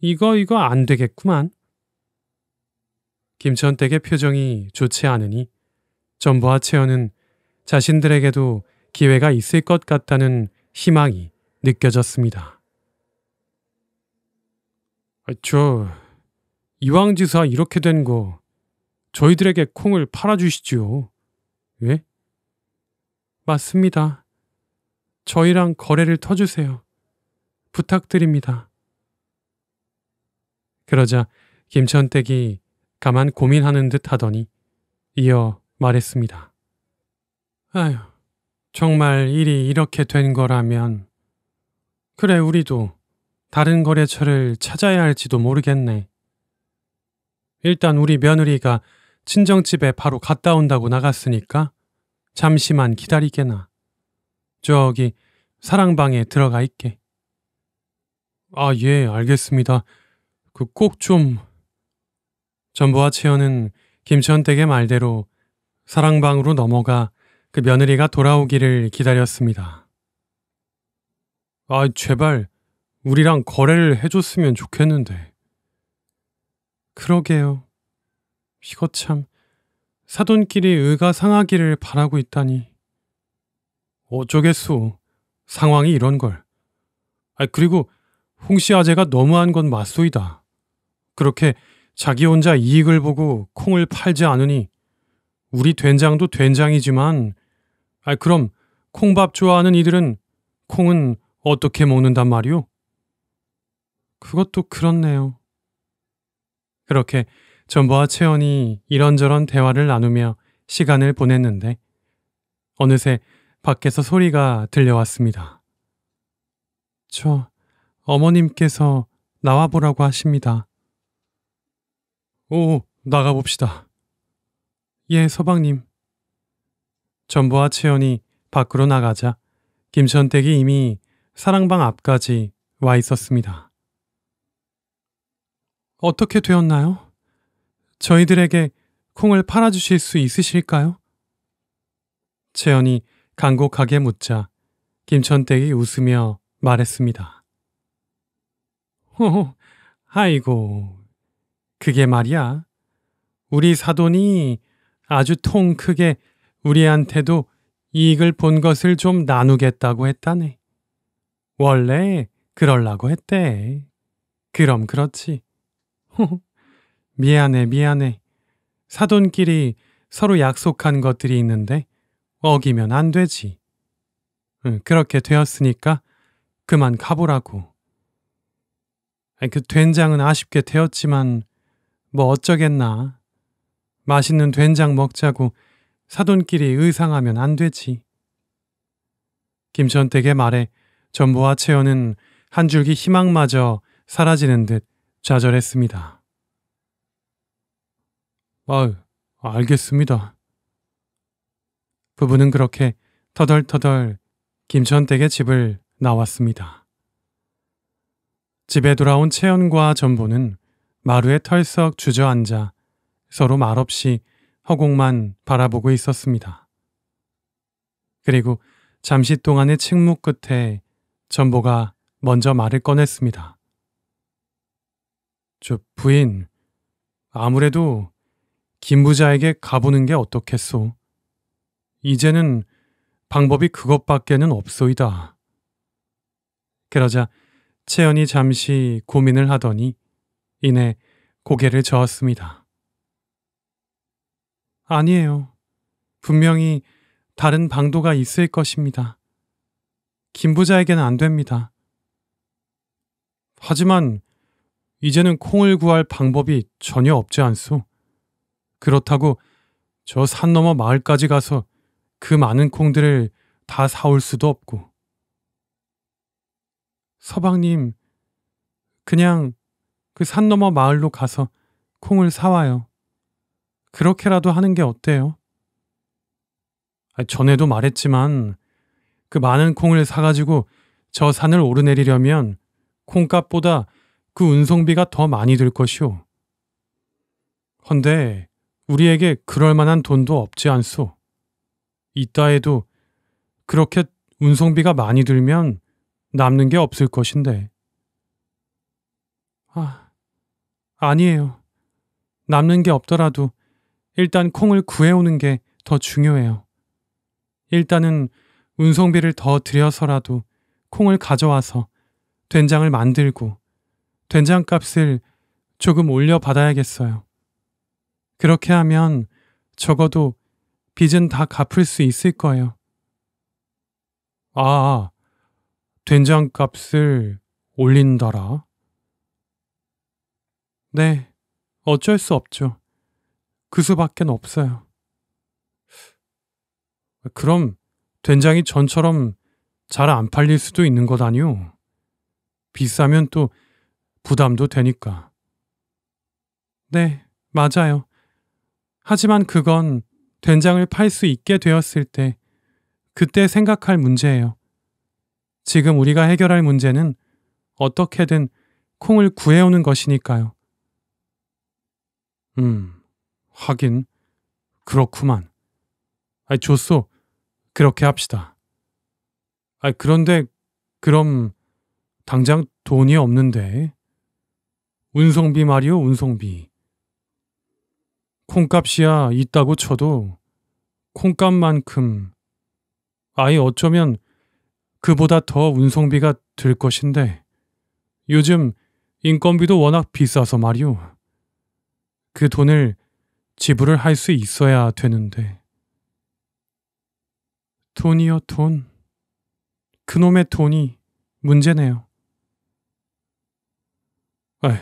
이거 이거 안 되겠구만. 김천댁의 표정이 좋지 않으니 전부와 채연은 자신들에게도 기회가 있을 것 같다는 희망이 느껴졌습니다. 아, 저 이왕지사 이렇게 된 거 저희들에게 콩을 팔아주시지요. 예? 맞습니다. 저희랑 거래를 터주세요. 부탁드립니다. 그러자 김천댁이 가만 고민하는 듯 하더니 이어 말했습니다. 아휴, 정말 일이 이렇게 된 거라면. 그래, 우리도 다른 거래처를 찾아야 할지도 모르겠네. 일단 우리 며느리가 친정집에 바로 갔다 온다고 나갔으니까 잠시만 기다리게나. 저기 사랑방에 들어가 있게. 아, 예, 알겠습니다. 그 꼭 좀... 전부와 채연은 김천댁의 말대로 사랑방으로 넘어가 그 며느리가 돌아오기를 기다렸습니다. 아, 제발 우리랑 거래를 해줬으면 좋겠는데. 그러게요. 이거 참 사돈끼리 의가 상하기를 바라고 있다니. 어쩌겠소. 상황이 이런 걸. 아, 그리고 홍씨 아재가 너무한 건 맞소이다. 그렇게 자기 혼자 이익을 보고 콩을 팔지 않으니 우리 된장도 된장이지만 아, 그럼 콩밥 좋아하는 이들은 콩은 어떻게 먹는단 말이오? 그것도 그렇네요. 그렇게 전보와 채원이 이런저런 대화를 나누며 시간을 보냈는데 어느새 밖에서 소리가 들려왔습니다. 저 어머님께서 나와보라고 하십니다. 오, 나가봅시다. 예, 서방님. 전보와 채연이 밖으로 나가자 김천댁이 이미 사랑방 앞까지 와 있었습니다. 어떻게 되었나요? 저희들에게 콩을 팔아주실 수 있으실까요? 채연이 간곡하게 묻자 김천댁이 웃으며 말했습니다. 호호, 아이고, 그게 말이야. 우리 사돈이 아주 통 크게 우리한테도 이익을 본 것을 좀 나누겠다고 했다네. 원래 그럴라고 했대. 그럼 그렇지. 호호. 미안해, 미안해. 사돈끼리 서로 약속한 것들이 있는데 어기면 안 되지. 그렇게 되었으니까 그만 가보라고. 그 된장은 아쉽게 되었지만 뭐 어쩌겠나. 맛있는 된장 먹자고 사돈끼리 의상하면 안 되지. 김천택의 말에 전부와 채연은 한 줄기 희망마저 사라지는 듯 좌절했습니다. 아, 알겠습니다. 부부는 그렇게 터덜터덜 김천댁의 집을 나왔습니다. 집에 돌아온 채연과 전보는 마루에 털썩 주저앉아 서로 말없이 허공만 바라보고 있었습니다. 그리고 잠시 동안의 침묵 끝에 전보가 먼저 말을 꺼냈습니다. 저 부인, 아무래도 김 부자에게 가보는 게 어떻겠소. 이제는 방법이 그것밖에는 없소이다. 그러자 채연이 잠시 고민을 하더니 이내 고개를 저었습니다. 아니에요. 분명히 다른 방도가 있을 것입니다. 김부자에게는 안 됩니다. 하지만 이제는 콩을 구할 방법이 전혀 없지 않소. 그렇다고 저 산 너머 마을까지 가서 그 많은 콩들을 다 사올 수도 없고. 서방님, 그냥 그 산 너머 마을로 가서 콩을 사와요. 그렇게라도 하는 게 어때요? 아, 전에도 말했지만 그 많은 콩을 사가지고 저 산을 오르내리려면 콩값보다 그 운송비가 더 많이 들 것이오. 헌데 우리에게 그럴 만한 돈도 없지 않소. 있다 해도 그렇게 운송비가 많이 들면 남는 게 없을 것인데. 아, 아니에요. 남는 게 없더라도 일단 콩을 구해오는 게 더 중요해요. 일단은 운송비를 더 들여서라도 콩을 가져와서 된장을 만들고 된장값을 조금 올려받아야겠어요. 그렇게 하면 적어도 빚은 다 갚을 수 있을 거예요. 아, 된장값을 올린다라. 네, 어쩔 수 없죠. 그 수밖엔 없어요. 그럼 된장이 전처럼 잘 안 팔릴 수도 있는 것 아니오? 비싸면 또 부담도 되니까. 네, 맞아요. 하지만 그건 된장을 팔 수 있게 되었을 때 그때 생각할 문제예요. 지금 우리가 해결할 문제는 어떻게든 콩을 구해오는 것이니까요. 음, 하긴 그렇구만. 아이 좋소. 그렇게 합시다. 아이 그런데 그럼 당장 돈이 없는데 운송비 말이요 운송비. 콩값이야 있다고 쳐도 콩값만큼 아예 어쩌면 그보다 더 운송비가 들 것인데 요즘 인건비도 워낙 비싸서 말이오. 그 돈을 지불을 할 수 있어야 되는데. 돈이요, 돈. 그놈의 돈이 문제네요. 에휴,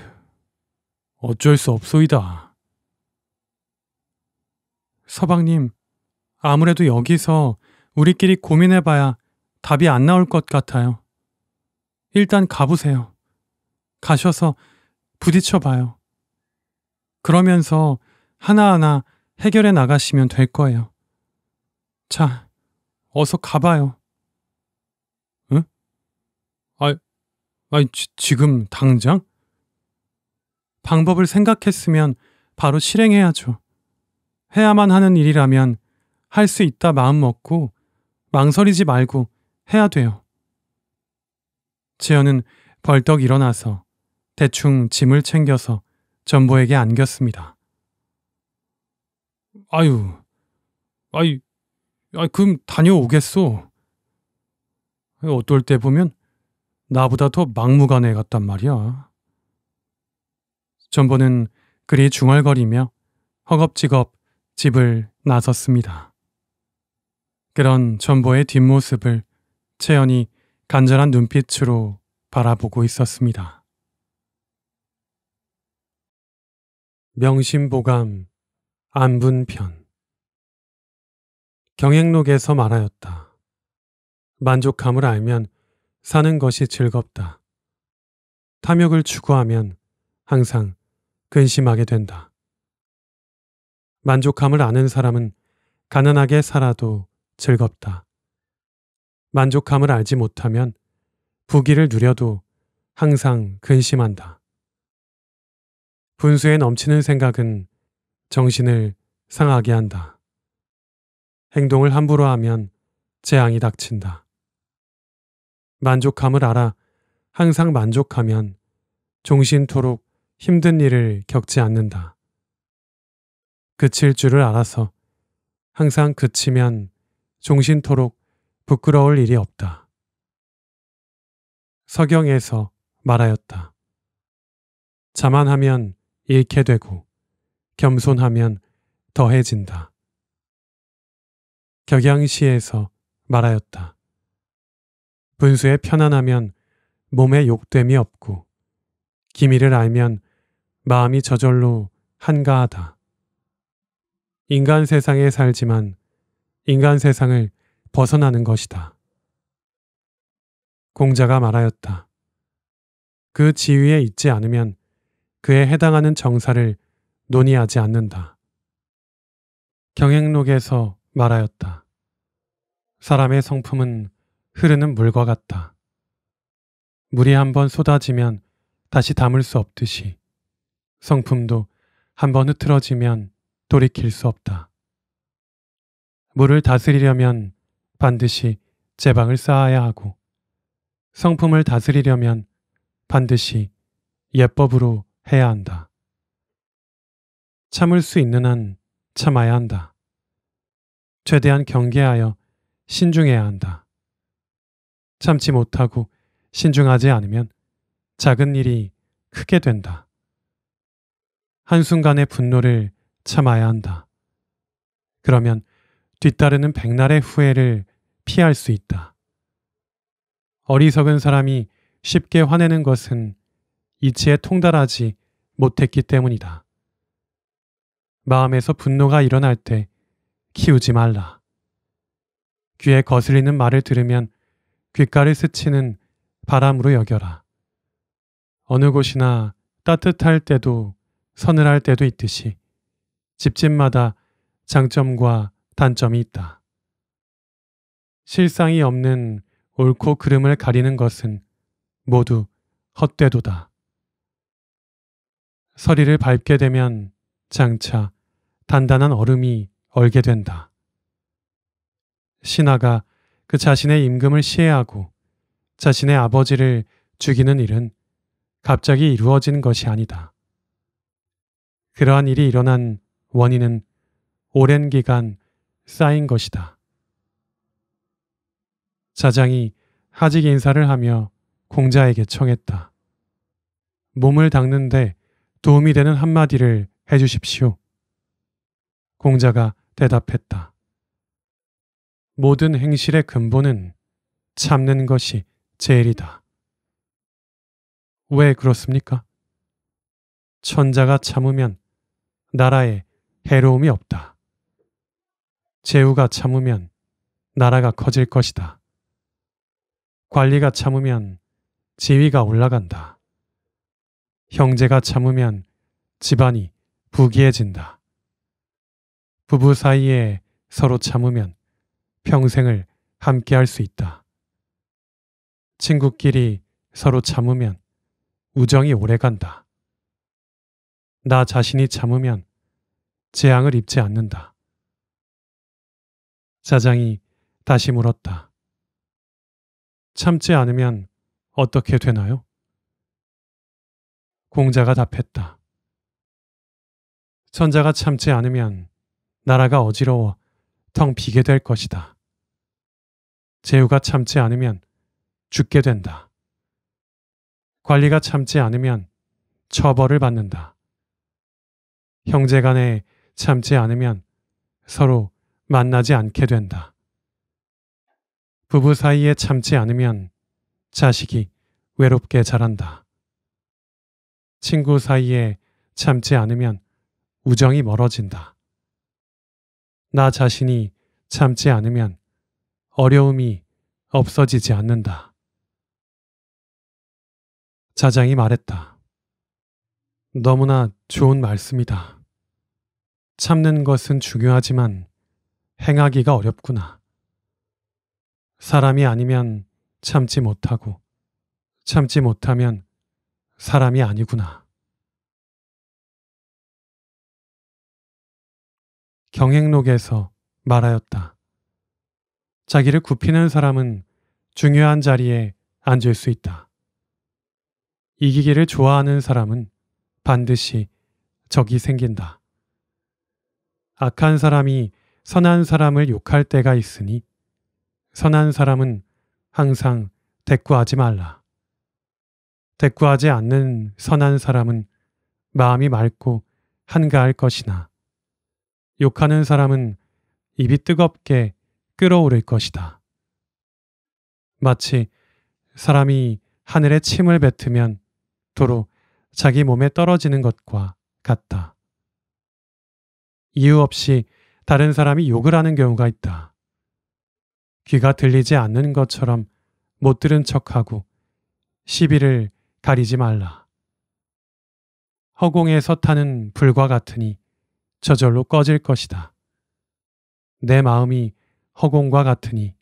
어쩔 수 없소이다. 서방님, 아무래도 여기서 우리끼리 고민해봐야 답이 안 나올 것 같아요. 일단 가보세요. 가셔서 부딪혀봐요. 그러면서 하나하나 해결해 나가시면 될 거예요. 자, 어서 가봐요. 응? 아, 아 지금 당장? 방법을 생각했으면 바로 실행해야죠. 해야만 하는 일이라면 할 수 있다 마음 먹고 망설이지 말고 해야 돼요. 지연은 벌떡 일어나서 대충 짐을 챙겨서 전보에게 안겼습니다. 아유, 아이, 아이, 그럼 다녀오겠소. 어떨 때 보면 나보다 더 막무가내 같단 말이야. 전보는 그리 중얼거리며 허겁지겁 집을 나섰습니다. 그런 전보의 뒷모습을 채연이 간절한 눈빛으로 바라보고 있었습니다. 명심보감 안분편 경행록에서 말하였다. 만족함을 알면 사는 것이 즐겁다. 탐욕을 추구하면 항상 근심하게 된다. 만족함을 아는 사람은 가난하게 살아도 즐겁다. 만족함을 알지 못하면 부기를 누려도 항상 근심한다. 분수에 넘치는 생각은 정신을 상하게 한다. 행동을 함부로 하면 재앙이 닥친다. 만족함을 알아 항상 만족하면 종신토록 힘든 일을 겪지 않는다. 그칠 줄을 알아서 항상 그치면 종신토록 부끄러울 일이 없다. 서경에서 말하였다. 자만하면 잃게 되고 겸손하면 더해진다. 격양시에서 말하였다. 분수에 편안하면 몸에 욕됨이 없고 기미를 알면 마음이 저절로 한가하다. 인간 세상에 살지만 인간 세상을 벗어나는 것이다. 공자가 말하였다. 그 지위에 있지 않으면 그에 해당하는 정사를 논의하지 않는다. 경행록에서 말하였다. 사람의 성품은 흐르는 물과 같다. 물이 한번 쏟아지면 다시 담을 수 없듯이 성품도 한번 흐트러지면 돌이킬 수 없다. 물을 다스리려면 반드시 제방을 쌓아야 하고 성품을 다스리려면 반드시 예법으로 해야 한다. 참을 수 있는 한 참아야 한다. 최대한 경계하여 신중해야 한다. 참지 못하고 신중하지 않으면 작은 일이 크게 된다. 한순간의 분노를 참아야 한다. 그러면 뒤따르는 백날의 후회를 피할 수 있다. 어리석은 사람이 쉽게 화내는 것은 이치에 통달하지 못했기 때문이다. 마음에서 분노가 일어날 때 키우지 말라. 귀에 거슬리는 말을 들으면 귓가를 스치는 바람으로 여겨라. 어느 곳이나 따뜻할 때도 서늘할 때도 있듯이 집집마다 장점과 단점이 있다. 실상이 없는 옳고 그름을 가리는 것은 모두 헛되도다. 서리를 밟게 되면 장차 단단한 얼음이 얼게 된다. 신하가 그 자신의 임금을 시해하고 자신의 아버지를 죽이는 일은 갑자기 이루어진 것이 아니다. 그러한 일이 일어난 원인은 오랜 기간 쌓인 것이다. 자장이 하직 인사를 하며 공자에게 청했다. 몸을 닦는데 도움이 되는 한마디를 해주십시오. 공자가 대답했다. 모든 행실의 근본은 참는 것이 제일이다. 왜 그렇습니까? 천자가 참으면 나라에 해로움이 없다. 재우가 참으면 나라가 커질 것이다. 관리가 참으면 지위가 올라간다. 형제가 참으면 집안이 부귀해진다. 부부 사이에 서로 참으면 평생을 함께 할 수 있다. 친구끼리 서로 참으면 우정이 오래 간다. 나 자신이 참으면 재앙을 입지 않는다. 사장이 다시 물었다. 참지 않으면 어떻게 되나요? 공자가 답했다. 천자가 참지 않으면 나라가 어지러워 텅 비게 될 것이다. 재우가 참지 않으면 죽게 된다. 관리가 참지 않으면 처벌을 받는다. 형제 간의 참지 않으면 서로 만나지 않게 된다. 부부 사이에 참지 않으면 자식이 외롭게 자란다. 친구 사이에 참지 않으면 우정이 멀어진다. 나 자신이 참지 않으면 어려움이 없어지지 않는다. 자장이 말했다. 너무나 좋은 말씀이다. 참는 것은 중요하지만 행하기가 어렵구나. 사람이 아니면 참지 못하고 참지 못하면 사람이 아니구나. 경행록에서 말하였다. 자기를 굽히는 사람은 중요한 자리에 앉을 수 있다. 이기기를 좋아하는 사람은 반드시 적이 생긴다. 악한 사람이 선한 사람을 욕할 때가 있으니 선한 사람은 항상 대꾸하지 말라. 대꾸하지 않는 선한 사람은 마음이 맑고 한가할 것이나 욕하는 사람은 입이 뜨겁게 끓어오를 것이다. 마치 사람이 하늘에 침을 뱉으면 도로 자기 몸에 떨어지는 것과 같다. 이유 없이 다른 사람이 욕을 하는 경우가 있다. 귀가 들리지 않는 것처럼 못 들은 척하고 시비를 가리지 말라. 허공에 서타는 불과 같으니 저절로 꺼질 것이다. 내 마음이 허공과 같으니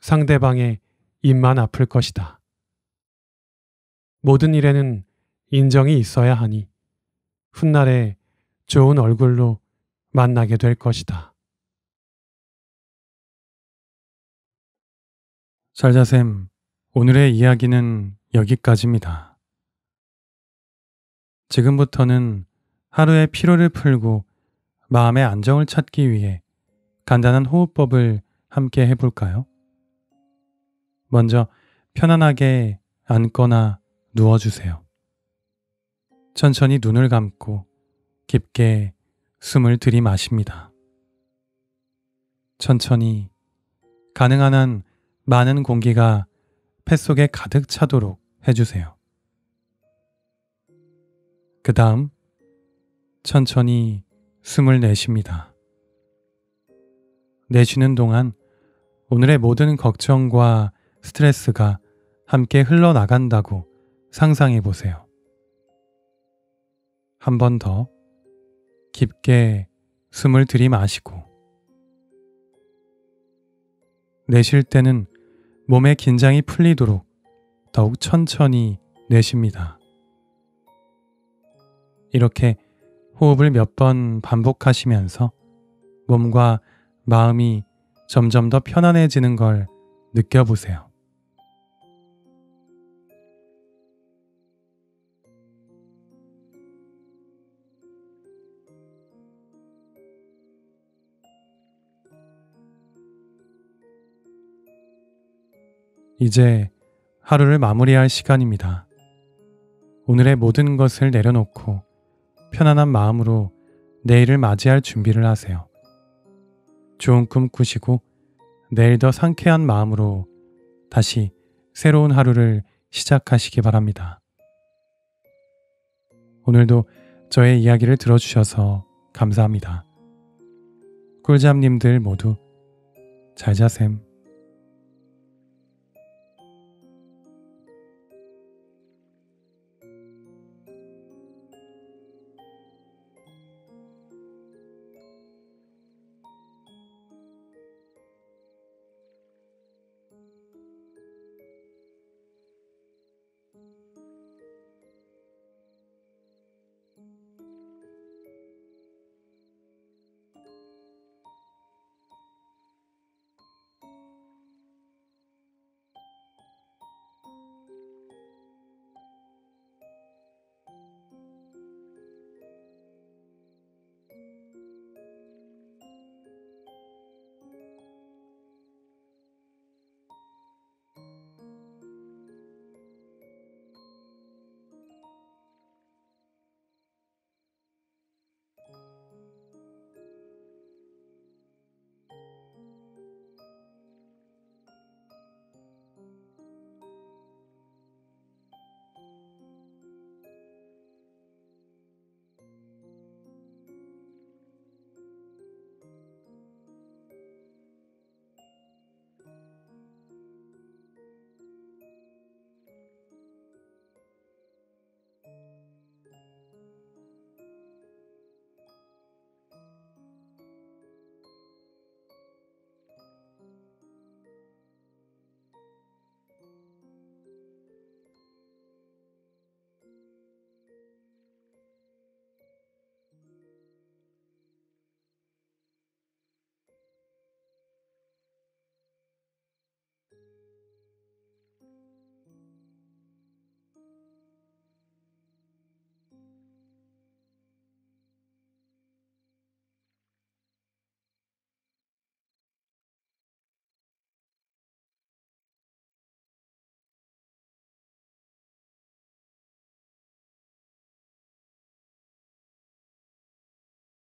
상대방의 입만 아플 것이다. 모든 일에는 인정이 있어야 하니 훗날에 좋은 얼굴로 만나게 될 것이다. 잘자쌤, 오늘의 이야기는 여기까지입니다. 지금부터는 하루의 피로를 풀고 마음의 안정을 찾기 위해 간단한 호흡법을 함께 해볼까요? 먼저 편안하게 앉거나 누워주세요. 천천히 눈을 감고 깊게 숨을 들이마십니다. 천천히 가능한 한 많은 공기가 폐 속에 가득 차도록 해주세요. 그 다음 천천히 숨을 내쉽니다. 내쉬는 동안 오늘의 모든 걱정과 스트레스가 함께 흘러나간다고 상상해 보세요. 한번더 깊게 숨을 들이마시고 내쉴 때는 몸의 긴장이 풀리도록 더욱 천천히 내쉽니다. 이렇게 호흡을 몇 번 반복하시면서 몸과 마음이 점점 더 편안해지는 걸 느껴보세요. 이제 하루를 마무리할 시간입니다. 오늘의 모든 것을 내려놓고 편안한 마음으로 내일을 맞이할 준비를 하세요. 좋은 꿈 꾸시고 내일 더 상쾌한 마음으로 다시 새로운 하루를 시작하시기 바랍니다. 오늘도 저의 이야기를 들어주셔서 감사합니다. 꿀잠님들 모두 잘 자셈.